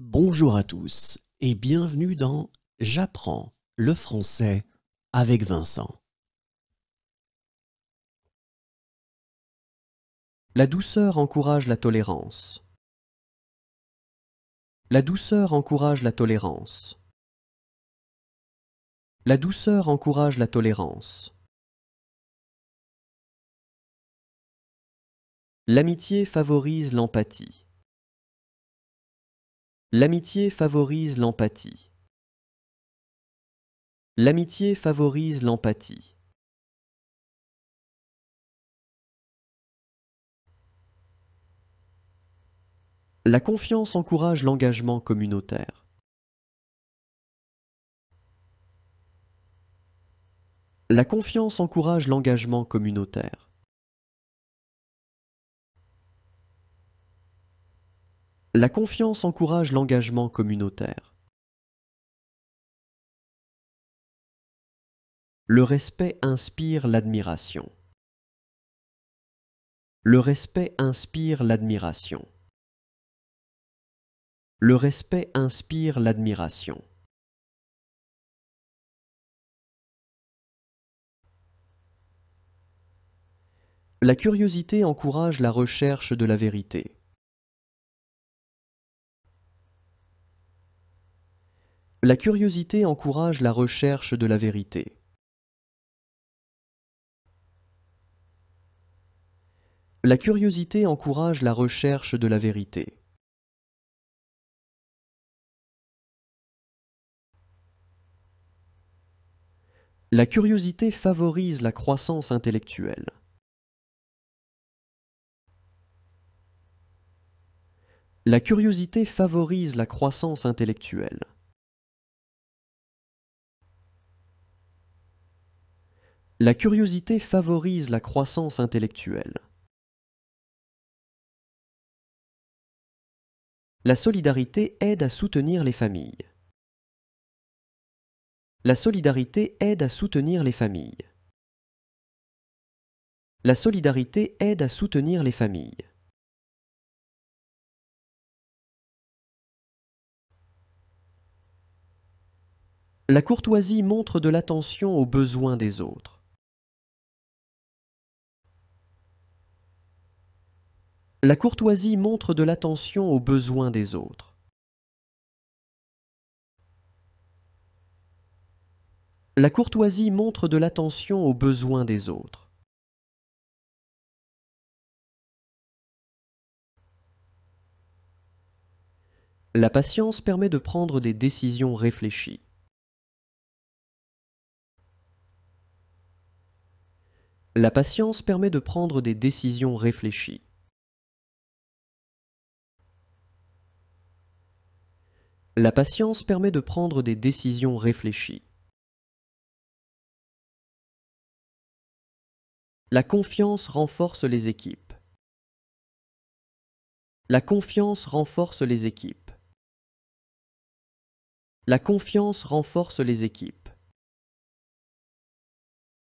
Bonjour à tous et bienvenue dans J'apprends le français avec Vincent. La douceur encourage la tolérance. La douceur encourage la tolérance. La douceur encourage la tolérance. L'amitié favorise l'empathie. L'amitié favorise l'empathie. L'amitié favorise l'empathie. La confiance encourage l'engagement communautaire. La confiance encourage l'engagement communautaire. La confiance encourage l'engagement communautaire. Le respect inspire l'admiration. Le respect inspire l'admiration. Le respect inspire l'admiration. La curiosité encourage la recherche de la vérité. La curiosité encourage la recherche de la vérité. La curiosité encourage la recherche de la vérité. La curiosité favorise la croissance intellectuelle. La curiosité favorise la croissance intellectuelle. La curiosité favorise la croissance intellectuelle. La solidarité aide à soutenir les familles. La solidarité aide à soutenir les familles. La solidarité aide à soutenir les familles. La courtoisie montre de l'attention aux besoins des autres. La courtoisie montre de l'attention aux besoins des autres. La courtoisie montre de l'attention aux besoins des autres. La patience permet de prendre des décisions réfléchies. La patience permet de prendre des décisions réfléchies. La patience permet de prendre des décisions réfléchies. La confiance renforce les équipes. La confiance renforce les équipes. La confiance renforce les équipes.